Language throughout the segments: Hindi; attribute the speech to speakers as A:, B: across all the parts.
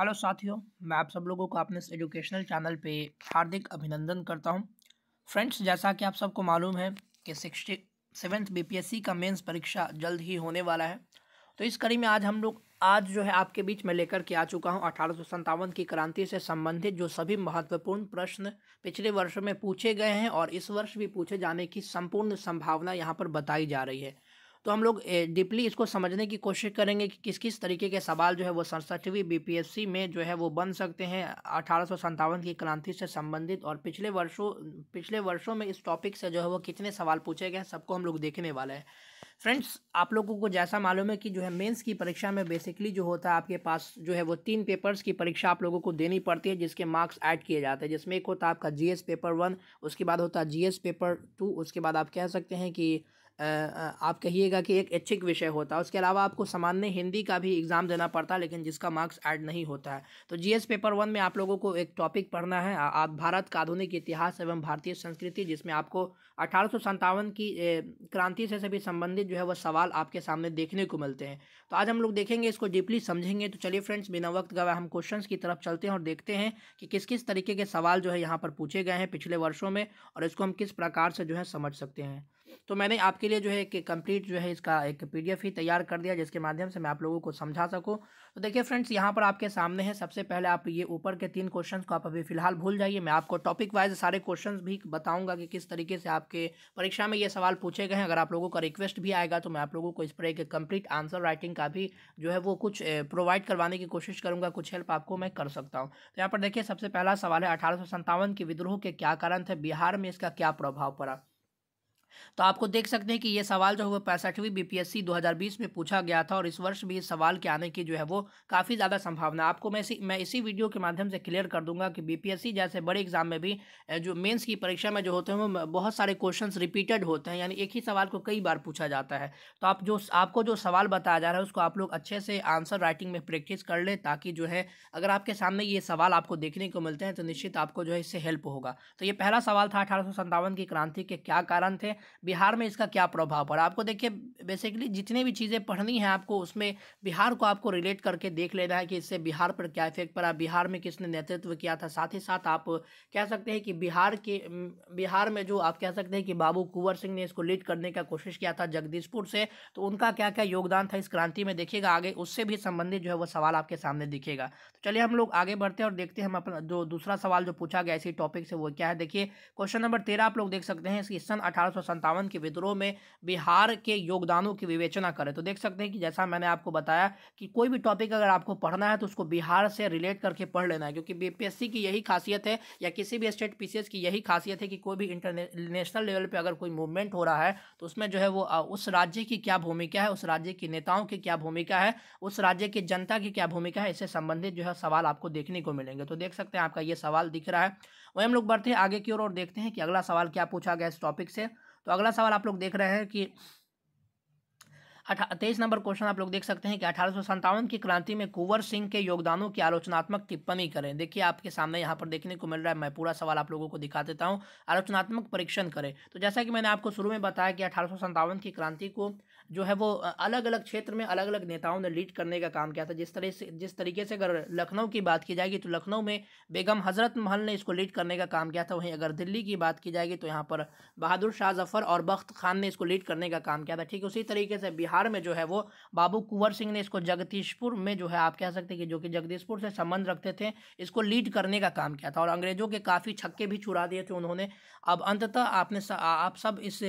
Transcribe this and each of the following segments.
A: हेलो साथियों मैं आप सब लोगों को अपने इस एजुकेशनल चैनल पे हार्दिक अभिनंदन करता हूं फ्रेंड्स जैसा कि आप सबको मालूम है कि सिक्सटी सेवेंथ बी का मेंस परीक्षा जल्द ही होने वाला है तो इस कड़ी में आज हम लोग आज जो है आपके बीच में लेकर के आ चुका हूं अठारह की क्रांति से संबंधित जो सभी महत्वपूर्ण प्रश्न पिछले वर्ष में पूछे गए हैं और इस वर्ष भी पूछे जाने की संपूर्ण संभावना यहाँ पर बताई जा रही है तो हम लोग डीपली इसको समझने की कोशिश करेंगे कि किस किस तरीके के सवाल जो है वो सड़सठवीं बीपीएससी में जो है वो बन सकते हैं अठारह की क्रांति से संबंधित और पिछले वर्षों पिछले वर्षों में इस टॉपिक से जो है वो कितने सवाल पूछे गए सबको हम लोग देखने वाले हैं फ्रेंड्स आप लोगों को जैसा मालूम है कि जो है मेंस की परीक्षा में बेसिकली जो होता है आपके पास जो है वो तीन पेपर्स की परीक्षा आप लोगों को देनी पड़ती है जिसके मार्क्स ऐड किए जाते हैं जिसमें एक होता है आपका जीएस पेपर वन उसके बाद होता है जीएस पेपर टू उसके बाद आप कह सकते हैं कि आप कहिएगा कि एक ऐच्छिक विषय होता है उसके अलावा आपको सामान्य हिंदी का भी एग्ज़ाम देना पड़ता है लेकिन जिसका मार्क्स ऐड नहीं होता है तो जीएस पेपर वन में आप लोगों को एक टॉपिक पढ़ना है आप भारत का आधुनिक इतिहास एवं भारतीय संस्कृति जिसमें आपको अठारह की क्रांति से सभी संबंधित जो है वह सवाल आपके सामने देखने को मिलते हैं तो आज हम लोग देखेंगे इसको डीपली समझेंगे तो चलिए फ्रेंड्स बिना वक्त गवा हम क्वेश्चन की तरफ चलते हैं और देखते हैं कि किस किस तरीके के सवाल जो है यहाँ पर पूछे गए हैं पिछले वर्षों में और इसको हम किस प्रकार से जो है समझ सकते हैं तो मैंने आपके लिए जो है कि कंप्लीट जो है इसका एक पीडीएफ ही तैयार कर दिया जिसके माध्यम से मैं आप लोगों को समझा सकूँ तो देखिए फ्रेंड्स यहाँ पर आपके सामने है सबसे पहले आप ये ऊपर के तीन क्वेश्चन को आप अभी फिलहाल भूल जाइए मैं आपको टॉपिक वाइज सारे क्वेश्चन भी बताऊँगा कि किस तरीके से आपके परीक्षा में ये सवाल पूछे गए हैं अगर आप लोगों का रिक्वेस्ट भी आएगा तो मैं आप लोगों को इस पर एक कंप्लीट आंसर राइटिंग का भी जो है वो कुछ प्रोवाइड करवाने की कोशिश करूँगा कुछ हेल्प आपको मैं कर सकता हूँ तो यहाँ पर देखिए सबसे पहला सवाल है अठारह के विद्रोह के क्या कारण थे बिहार में इसका क्या प्रभाव पड़ा तो आपको देख सकते हैं कि ये सवाल जो है वो पैंसठवीं बीपीएससी 2020 में पूछा गया था और इस वर्ष भी इस सवाल के आने की जो है वो काफ़ी ज़्यादा संभावना आपको मैं इसी मैं इसी वीडियो के माध्यम से क्लियर कर दूंगा कि बीपीएससी जैसे बड़े एग्जाम में भी जो मेन्स की परीक्षा में जो होते हैं वो बहुत सारे क्वेश्चन रिपीटेड होते हैं यानी एक ही सवाल को कई बार पूछा जाता है तो आप जो आपको जो सवाल बताया जा रहा है उसको आप लोग अच्छे से आंसर राइटिंग में प्रैक्टिस कर लें ताकि जो है अगर आपके सामने ये सवाल आपको देखने को मिलते हैं तो निश्चित आपको जो है इससे हेल्प होगा तो ये पहला सवाल था अठारह की क्रांति के क्या कारण थे बिहार में इसका क्या प्रभाव पड़ा आपको देखिए बेसिकली जितने भी चीज़ें पढ़नी है आपको उसमें बिहार को आपको रिलेट करके देख लेना है कि इससे बिहार पर क्या इफेक्ट पड़ा बिहार में किसने नेतृत्व किया था साथ ही साथ आप कह सकते हैं कि बिहार के बिहार में जो आप कह सकते हैं कि बाबू कुंवर सिंह ने इसको लीड करने का कोशिश किया था जगदीशपुर से तो उनका क्या क्या योगदान था इस क्रांति में देखिएगा आगे उससे भी संबंधित जो है वो सवाल आपके सामने दिखेगा तो चलिए हम लोग आगे बढ़ते हैं और देखते हैं हम अपना जो दूसरा सवाल जो पूछा गया इसी टॉपिक से वो क्या है देखिए क्वेश्चन नंबर तेरह आप लोग देख सकते हैं इसकी सन अठारह सन्तावन के विद्रोह में बिहार के योगदानों की विवेचना करें तो देख सकते हैं कि जैसा मैंने आपको बताया कि कोई भी टॉपिक अगर आपको पढ़ना है तो उसको बिहार से रिलेट करके पढ़ लेना है क्योंकि बीपीएससी की यही खासियत है या किसी भी स्टेट पी की यही खासियत है कि कोई भी इंटरनेशनल लेवल पर अगर कोई मूवमेंट हो रहा है तो उसमें जो है वो उस राज्य की क्या भूमिका है उस राज्य की नेताओं की क्या भूमिका है उस राज्य की जनता की क्या भूमिका है इससे संबंधित जो है सवाल आपको देखने को मिलेंगे तो देख सकते हैं आपका ये सवाल दिख रहा है वही हम लोग बढ़ते हैं आगे की ओर और, और देखते हैं कि अगला सवाल क्या पूछा गया इस टॉपिक से तो अगला सवाल आप लोग देख रहे हैं कि तेईस नंबर क्वेश्चन आप लोग देख सकते हैं कि अठारह की क्रांति में कुंवर सिंह के योगदानों की आलोचनात्मक टिप्पणी करें देखिए आपके सामने यहाँ पर देखने को मिल रहा है मैं पूरा सवाल आप लोगों को दिखा देता हूँ आलोचनात्मक परीक्षण करें तो जैसा कि मैंने आपको शुरू में बताया कि अठारह की क्रांति को जो है वो अलग अलग क्षेत्र में अलग अलग नेताओं ने लीड करने का काम किया था जिस तरह से जिस तरीके से अगर लखनऊ की बात की जाएगी तो लखनऊ में बेगम हजरत महल ने इसको लीड करने का काम किया था वहीं अगर दिल्ली की बात की जाएगी तो यहाँ पर बहादुर शाह जफ़र और बख्त खान ने इसको लीड करने का काम किया था ठीक उसी तरीके से बिहार में जो है वो बाबू कुंवर सिंह ने इसको जगदीशपुर में जो है आप कह सकते हैं कि जो कि जगदीशपुर से संबंध रखते थे इसको लीड करने का काम किया था और अंग्रेजों के काफ़ी छक्के भी छुड़ा दिए थे उन्होंने अब अंततः आपने आप सब इस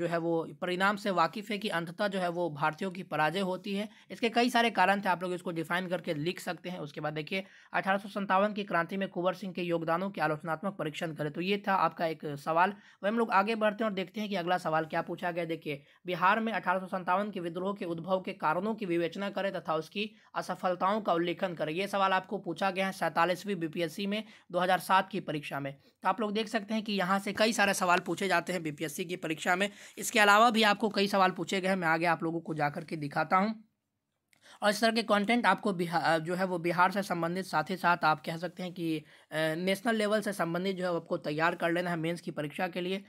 A: जो है वो परिणाम से वाकिफ़ है कि अंत अंततः जो है वो भारतीयों की पराजय होती है इसके कई सारे कारण थे आप लोग इसको डिफाइन करके लिख सकते हैं उसके बाद देखिए अठारह की क्रांति में कुंवर सिंह के योगदानों के आलोचनात्मक परीक्षण करें तो ये था आपका एक सवाल वह हम लोग आगे बढ़ते हैं और देखते हैं कि अगला सवाल क्या पूछा गया देखिए बिहार में अठारह के विद्रोह के उद्भव के कारणों की विवेचना करें तथा उसकी असफलताओं का उल्लेखन करें ये सवाल आपको पूछा गया है सैंतालीसवीं बीपीएससी में दो की परीक्षा में तो आप लोग देख सकते हैं कि यहाँ से कई सारे सवाल पूछे जाते हैं बीपीएससी की परीक्षा में इसके अलावा भी आपको कई सवाल पूछे गए हैं में आगे आप लोगों को जा के दिखाता हूँ और इस तरह के कंटेंट आपको बिहार जो है वो बिहार से संबंधित साथ ही साथ आप कह सकते हैं कि नेशनल लेवल से संबंधित जो है आपको तैयार कर लेना है मेंस की परीक्षा के लिए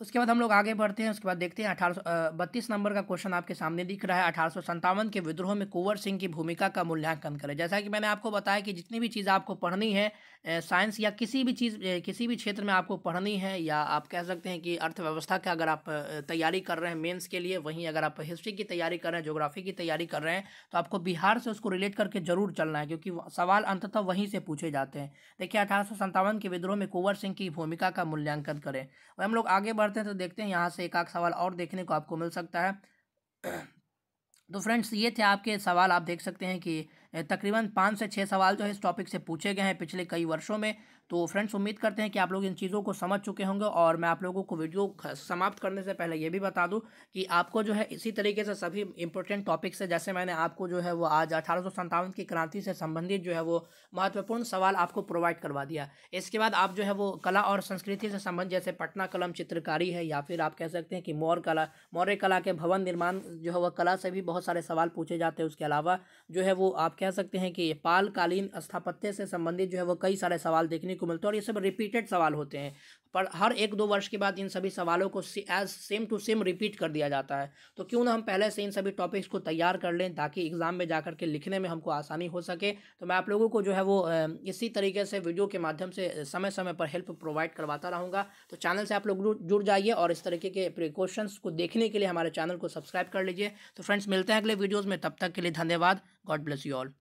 A: उसके बाद हम लोग आगे बढ़ते हैं उसके बाद देखते हैं अठारह बत्तीस नंबर का क्वेश्चन आपके सामने दिख रहा है अठारह के विद्रोह में कुंवर सिंह की भूमिका का मूल्यांकन करें जैसा कि मैंने आपको बताया कि जितनी भी चीज़ आपको पढ़नी है साइंस या किसी भी चीज़ किसी भी क्षेत्र में आपको पढ़नी है या आप कह सकते हैं कि अर्थव्यवस्था का अगर आप तैयारी कर रहे हैं मेन्स के लिए वहीं अगर आप हिस्ट्री की तैयारी कर रहे हैं जोग्राफी की तैयारी कर रहे हैं तो आपको बिहार से उसको रिलेट करके ज़रूर चलना है क्योंकि सवाल अंततः वहीं से पूछे जाते हैं देखिए अठारह के विद्रोह में कुंवर सिंह की भूमिका का मूल्यांकन करें हम लोग आगे बढ़ते हैं तो देखते हैं यहाँ से एक आख सवाल और देखने को आपको मिल सकता है तो फ्रेंड्स ये थे आपके सवाल आप देख सकते हैं कि तकरीबन पाँच से छः सवाल जो है इस टॉपिक से पूछे गए हैं पिछले कई वर्षों में तो फ्रेंड्स उम्मीद करते हैं कि आप लोग इन चीज़ों को समझ चुके होंगे और मैं आप लोगों को वीडियो समाप्त करने से पहले ये भी बता दूँ कि आपको जो है इसी तरीके से सभी इंपॉर्टेंट टॉपिक से जैसे मैंने आपको जो है वो आज अठारह की क्रांति से संबंधित जो है वो महत्वपूर्ण सवाल आपको प्रोवाइड करवा दिया इसके बाद आप जो है वो कला और संस्कृति से संबंध जैसे पटना कलम चित्रकारी है या फिर आप कह सकते हैं कि मौर्य कला मौर्य कला के भवन निर्माण जो है वह कला से भी बहुत सारे सवाल पूछे जाते हैं उसके अलावा जो है वो आप कह सकते हैं कि पालकालीन स्थापत्य से संबंधित जो है वो कई सारे सवाल देखने को मिलते हैं और ये सब रिपीटेड सवाल होते हैं पर हर एक दो वर्ष के बाद इन सभी सवालों को as same to same repeat कर दिया जाता है तो क्यों ना हम पहले से इन सभी टॉपिक्स को तैयार कर लें ताकि एग्ज़ाम में जाकर के लिखने में हमको आसानी हो सके तो मैं आप लोगों को जो है वो इसी तरीके से वीडियो के माध्यम से समय समय पर हेल्प प्रोवाइड करवाता रहूँगा तो चैनल से आप लोग जुड़ जाइए और इस तरीके के प्रिकॉशंस को देखने के लिए हमारे चैनल को सब्सक्राइब कर लीजिए तो फ्रेंड्स मिलते हैं अगले वीडियोज़ में तब तक के लिए धन्यवाद God bless you all.